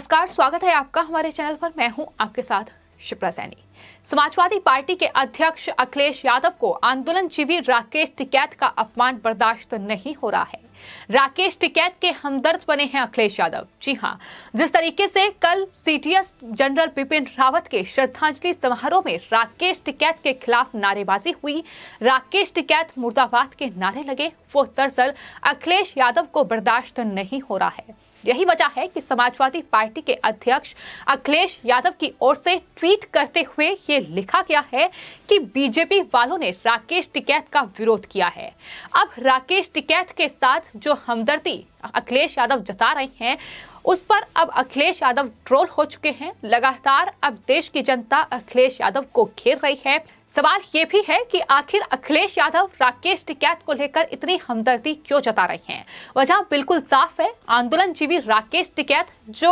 नमस्कार स्वागत है आपका हमारे चैनल पर मैं हूं आपके साथ शिप्रा सैनी समाजवादी पार्टी के अध्यक्ष अखिलेश यादव को आंदोलन जीवी राकेश टिकैत का अपमान बर्दाश्त नहीं हो रहा है राकेश टिकैत के हमदर्द बने हैं अखिलेश यादव जी हाँ जिस तरीके से कल सीटीएस जनरल बिपिन रावत के श्रद्धांजलि समारोह में राकेश टिकैत के खिलाफ नारेबाजी हुई राकेश टिकैत मुर्दाबाद के नारे लगे वो दरअसल अखिलेश यादव को बर्दाश्त नहीं हो रहा है यही वजह है कि समाजवादी पार्टी के अध्यक्ष अखिलेश यादव की ओर से ट्वीट करते हुए ये लिखा गया है कि बीजेपी वालों ने राकेश टिकैत का विरोध किया है अब राकेश टिकैत के साथ जो हमदर्दी अखिलेश यादव जता रहे हैं उस पर अब अखिलेश यादव ट्रोल हो चुके हैं लगातार अब देश की जनता अखिलेश यादव को घेर रही है सवाल ये भी है कि आखिर अखिलेश यादव राकेश टिकैत को लेकर इतनी हमदर्दी क्यों जता रहे हैं वजह बिल्कुल साफ है आंदोलन जीवी राकेश टिकैत जो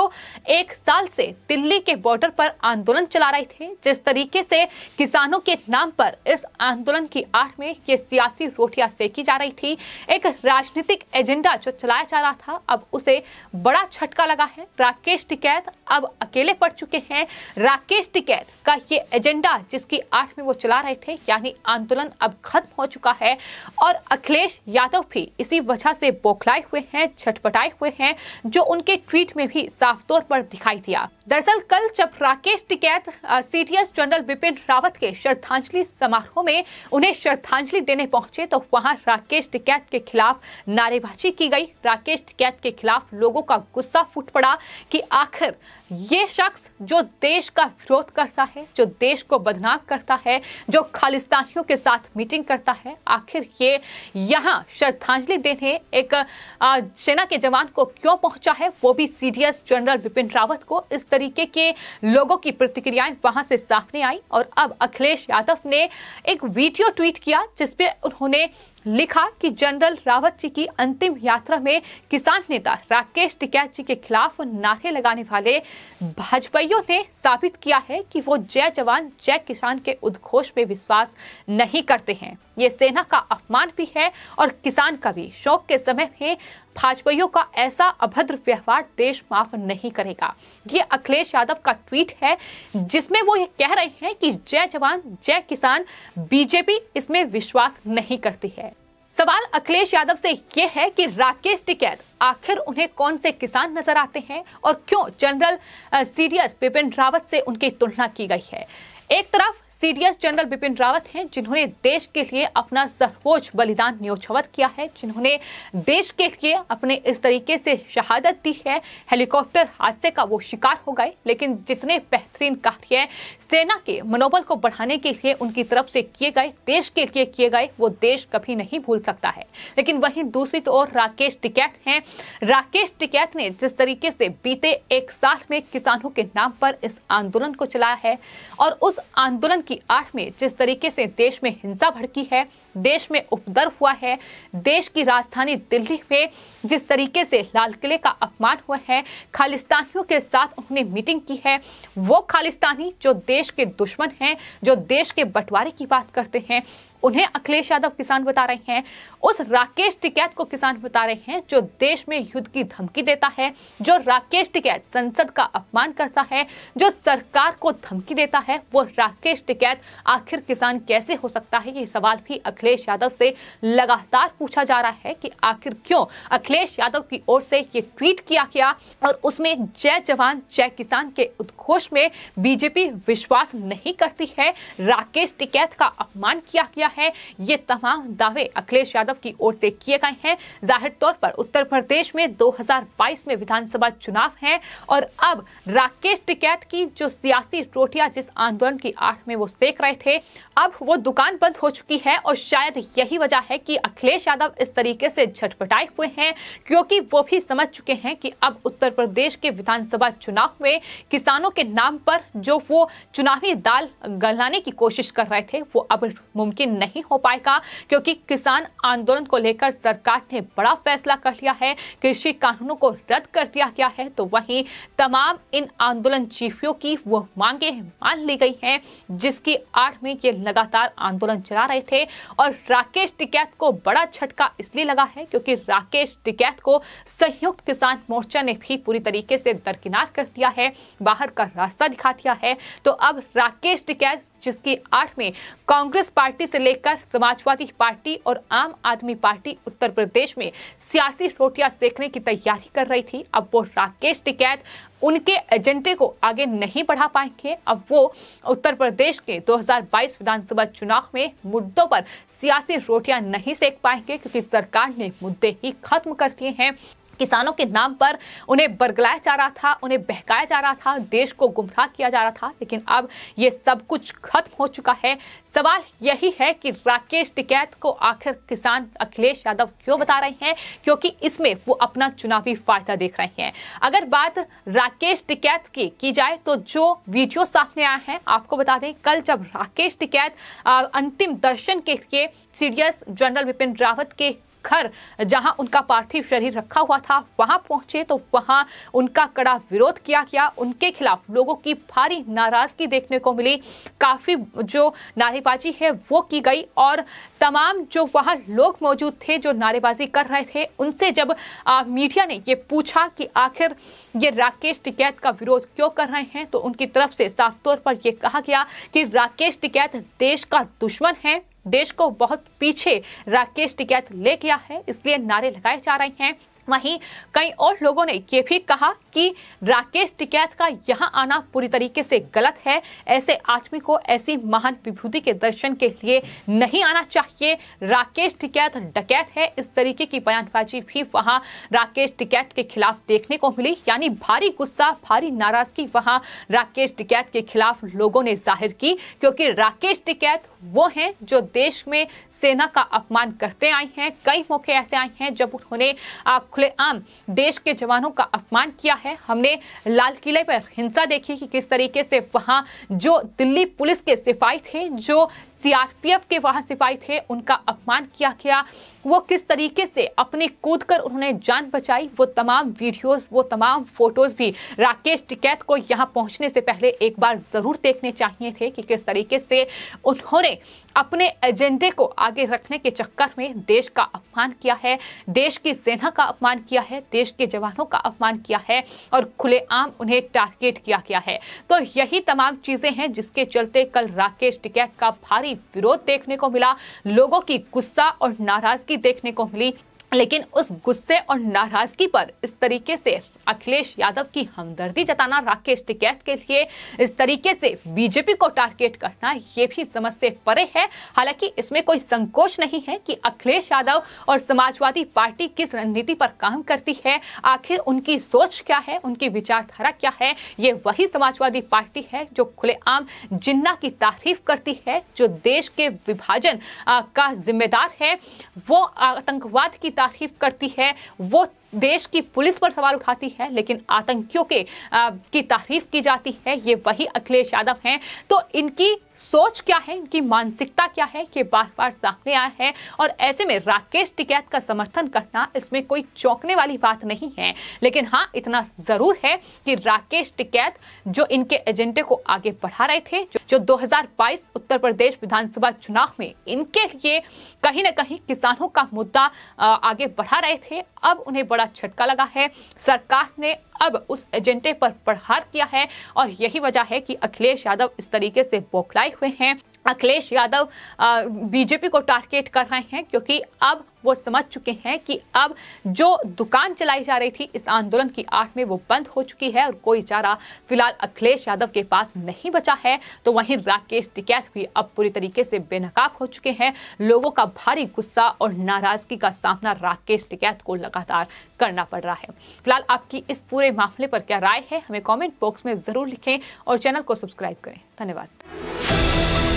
एक साल से दिल्ली के बॉर्डर पर आंदोलन चला रहे थे जिस तरीके से किसानों के नाम पर इस आंदोलन की आठ में ये सियासी रोटियां सेकी जा रही थी एक राजनीतिक एजेंडा जो चलाया जा रहा था अब उसे बड़ा छटका लगा है राकेश टिकैत अब अकेले पड़ चुके हैं राकेश टिकैत का ये एजेंडा जिसकी आठ में वो चला रहे थे यानी आंदोलन अब खत्म हो चुका है और अखिलेश यादव भी इसी वजह से बौखलाए हुए हैं छटपटाए हुए हैं जो उनके ट्वीट में भी साफ तौर पर दिखाई दिया दरअसल कल जब राकेश टिकैत सीडीएस जनरल बिपिन रावत के श्रद्धांजलि समारोह में उन्हें श्रद्धांजलि देने पहुंचे तो वहां राकेश टिकैत के खिलाफ नारेबाजी की गई राकेश टिकैत के खिलाफ लोगों का गुस्सा फूट पड़ा कि आखिर ये शख्स जो देश का विरोध करता है जो देश को बदनाम करता है जो खालिस्तानियों के साथ मीटिंग करता है आखिर ये यहाँ श्रद्धांजलि देने एक सेना के जवान को क्यों पहुंचा है वो भी सीडीएस जनरल बिपिन रावत को इस तरह तरीके के लोगों की प्रतिक्रियाएं वहां से सामने आई और अब अखिलेश यादव ने एक वीडियो ट्वीट किया जिसपे उन्होंने लिखा कि जनरल रावत जी की अंतिम यात्रा में किसान नेता राकेश टिकैत जी के खिलाफ नारे लगाने वाले भाजपाइयों ने साबित किया है कि वो जय जवान जय किसान के उद्घोष में विश्वास नहीं करते हैं ये सेना का अपमान भी है और किसान का भी शोक के समय में भाजपाइयों का ऐसा अभद्र व्यवहार देश माफ नहीं करेगा ये अखिलेश यादव का ट्वीट है जिसमें वो ये कह रहे हैं कि जय जवान जय किसान बीजेपी इसमें विश्वास नहीं करती है सवाल अखिलेश यादव से ये है कि राकेश टिकैत आखिर उन्हें कौन से किसान नजर आते हैं और क्यों जनरल सीडीएस बिपिन रावत से उनकी तुलना की गई है एक तरफ सीडीएस जनरल बिपिन रावत हैं जिन्होंने देश के लिए अपना सर्वोच्च बलिदान न्योछवत किया है जिन्होंने देश के लिए अपने इस तरीके से शहादत दी है हेलीकॉप्टर हादसे का वो शिकार हो गए लेकिन जितने बेहतरीन कार्य सेना के मनोबल को बढ़ाने के लिए उनकी तरफ से किए गए देश के लिए किए गए वो देश कभी नहीं भूल सकता है लेकिन वहीं दूसरी तो ओर तो राकेश टिकैत हैं राकेश टिकैत ने जिस तरीके से बीते एक साल में किसानों के नाम पर इस आंदोलन को चलाया है और उस आंदोलन की आठ में जिस तरीके से देश में हिंसा भड़की है देश में उपद्रव हुआ है देश की राजधानी दिल्ली में जिस तरीके से लाल किले का अपमान हुआ है खालिस्तानियों के साथ उन्होंने मीटिंग की है वो खालिस्तानी जो देश के दुश्मन हैं जो देश के बंटवारे की बात करते हैं उन्हें अखिलेश यादव किसान बता रहे हैं उस राकेश टिकैत को किसान बता रहे हैं जो देश में युद्ध की धमकी देता है जो राकेश टिकैत संसद का अपमान करता है जो सरकार को धमकी देता है वो राकेश टिकैत आखिर किसान कैसे हो सकता है ये सवाल भी अखिलेश यादव से लगातार पूछा जा रहा है कि आखिर क्यों अखिलेश यादव की ओर से ये ट्वीट किया गया और उसमें जय जवान जय किसान के उद्घोष में बीजेपी विश्वास नहीं करती है राकेश टिकैत का अपमान किया गया है ये तमाम दावे अखिलेश यादव की ओर से किए गए हैं जाहिर तौर पर उत्तर प्रदेश में 2022 में विधानसभा चुनाव है और अब राकेश टिकैत की जो सियासी रोटियां जिस आंदोलन की आठ में वो सेक रहे थे अब वो दुकान बंद हो चुकी है और शायद यही वजह है कि अखिलेश यादव इस तरीके से झटपटाए हुए हैं क्योंकि वो भी समझ चुके हैं कि अब उत्तर प्रदेश के विधानसभा चुनाव में किसानों के नाम पर जो वो चुनावी दाल गलाने की कोशिश कर रहे थे वो अब मुमकिन नहीं हो पाएगा क्योंकि किसान आंदोलन को लेकर सरकार ने बड़ा फैसला कर लिया है कृषि कानूनों को रद्द कर दिया गया है तो वहीं तमाम इन आंदोलन चीफियों की वो मांगे मान ली गई हैं जिसकी आड़ में ये लगातार आंदोलन चला रहे थे और राकेश टिकैत को बड़ा झटका इसलिए लगा है क्योंकि राकेश टिकैत को संयुक्त किसान मोर्चा ने भी पूरी तरीके से दरकिनार कर दिया है बाहर का रास्ता दिखा दिया है तो अब राकेश टिकैत जिसकी आठ में कांग्रेस पार्टी से लेकर समाजवादी पार्टी और आम आदमी पार्टी उत्तर प्रदेश में सियासी रोटियां सेकने की तैयारी कर रही थी अब वो राकेश टिकैत उनके एजेंडे को आगे नहीं बढ़ा पाएंगे अब वो उत्तर प्रदेश के 2022 विधानसभा चुनाव में मुद्दों पर सियासी रोटियां नहीं सेक पाएंगे क्योंकि सरकार ने मुद्दे ही खत्म कर दिए हैं किसानों के नाम पर उन्हें बरगलाया जा रहा था उन्हें बहकाया जा रहा था देश को गुमराह किया जा रहा था लेकिन अब ये सब कुछ खत्म हो चुका है सवाल यही है कि राकेश टिकैत को आखिर किसान अखिलेश यादव क्यों बता रहे हैं क्योंकि इसमें वो अपना चुनावी फायदा देख रहे हैं अगर बात राकेश टिकैत की की जाए तो जो वीडियो सामने आए हैं आपको बता दें कल जब राकेश टिकैत अंतिम दर्शन के लिए सीडीएस जनरल बिपिन रावत के घर जहां उनका पार्थिव शरीर रखा हुआ था वहां पहुंचे तो वहां उनका कड़ा विरोध किया गया उनके खिलाफ लोगों की भारी नाराजगी देखने को मिली काफी जो नारेबाजी है वो की गई और तमाम जो वहां लोग मौजूद थे जो नारेबाजी कर रहे थे उनसे जब आ, मीडिया ने ये पूछा कि आखिर ये राकेश टिकैत का विरोध क्यों कर रहे हैं तो उनकी तरफ से साफ तौर पर यह कहा गया कि राकेश टिकैत देश का दुश्मन है देश को बहुत पीछे राकेश टिकैत ले गया है इसलिए नारे लगाए जा रहे हैं वहीं कई और लोगों ने यह भी कहा कि राकेश टिकैत का यहाँ आना पूरी तरीके से गलत है ऐसे आदमी को ऐसी महान विभूति के दर्शन के लिए नहीं आना चाहिए राकेश टिकैत डकैत है इस तरीके की बयानबाजी भी वहां राकेश टिकैत के खिलाफ देखने को मिली यानी भारी गुस्सा भारी नाराजगी वहां राकेश टिकैत के खिलाफ लोगों ने जाहिर की क्योंकि राकेश टिकैत वो हैं जो देश में सेना का अपमान करते आई हैं कई मौके ऐसे आए हैं जब उन्होंने खुलेआम देश के जवानों का अपमान किया है हमने लाल किले पर हिंसा देखी कि किस तरीके से वहां जो दिल्ली पुलिस के सिपाही थे जो सीआरपीएफ के वहां सिपाही थे उनका अपमान किया गया वो किस तरीके से अपने कूद कर उन्होंने जान बचाई वो तमाम वीडियोस वो तमाम फोटोज भी राकेश टिकैत को यहां पहुंचने से पहले एक बार जरूर देखने चाहिए थे कि किस तरीके से उन्होंने अपने एजेंडे को आगे रखने के चक्कर में देश का अपमान किया है देश की सेना का अपमान किया है देश के जवानों का अपमान किया है और खुलेआम उन्हें टारगेट किया गया है तो यही तमाम चीजें हैं जिसके चलते कल राकेश टिकैत का भारी भारी विरोध देखने को मिला लोगों की गुस्सा और नाराजगी देखने को मिली लेकिन उस गुस्से और नाराजगी पर इस तरीके से अखिलेश यादव की हमदर्दी जताना राकेश टिकैत के लिए इस तरीके से बीजेपी को टारगेट करना यह भी समस्या परे है हालांकि इसमें कोई संकोच नहीं है कि अखिलेश यादव और समाजवादी पार्टी किस रणनीति पर काम करती है आखिर उनकी सोच क्या है उनकी विचारधारा क्या है ये वही समाजवादी पार्टी है जो खुलेआम जिन्ना की तारीफ करती है जो देश के विभाजन का जिम्मेदार है वो आतंकवाद की तारीफ करती है वो देश की पुलिस पर सवाल उठाती है लेकिन आतंकियों के आ, की तारीफ की जाती है ये वही अखिलेश यादव हैं तो इनकी सोच क्या है इनकी मानसिकता क्या है ये बार बार सामने आया है और ऐसे में राकेश टिकैत का समर्थन करना इसमें कोई चौंकने वाली बात नहीं है लेकिन हाँ इतना जरूर है कि राकेश टिकैत जो इनके एजेंडे को आगे बढ़ा रहे थे जो 2022 उत्तर प्रदेश विधानसभा चुनाव में इनके लिए कहीं ना कहीं किसानों का मुद्दा आगे बढ़ा रहे थे अब उन्हें बड़ा झटका लगा है सरकार ने अब उस एजेंडे पर प्रहार किया है और यही वजह है कि अखिलेश यादव इस तरीके से बौखलाए हुए हैं अखिलेश यादव बीजेपी को टारगेट कर रहे हैं क्योंकि अब वो समझ चुके हैं कि अब जो दुकान चलाई जा रही थी इस आंदोलन की आठ में वो बंद हो चुकी है और कोई चारा फिलहाल अखिलेश यादव के पास नहीं बचा है तो वहीं राकेश टिकैत भी अब पूरी तरीके से बेनकाब हो चुके हैं लोगों का भारी गुस्सा और नाराजगी का सामना राकेश टिकैत को लगातार करना पड़ रहा है फिलहाल आपकी इस पूरे मामले पर क्या राय है हमें कॉमेंट बॉक्स में जरूर लिखें और चैनल को सब्सक्राइब करें धन्यवाद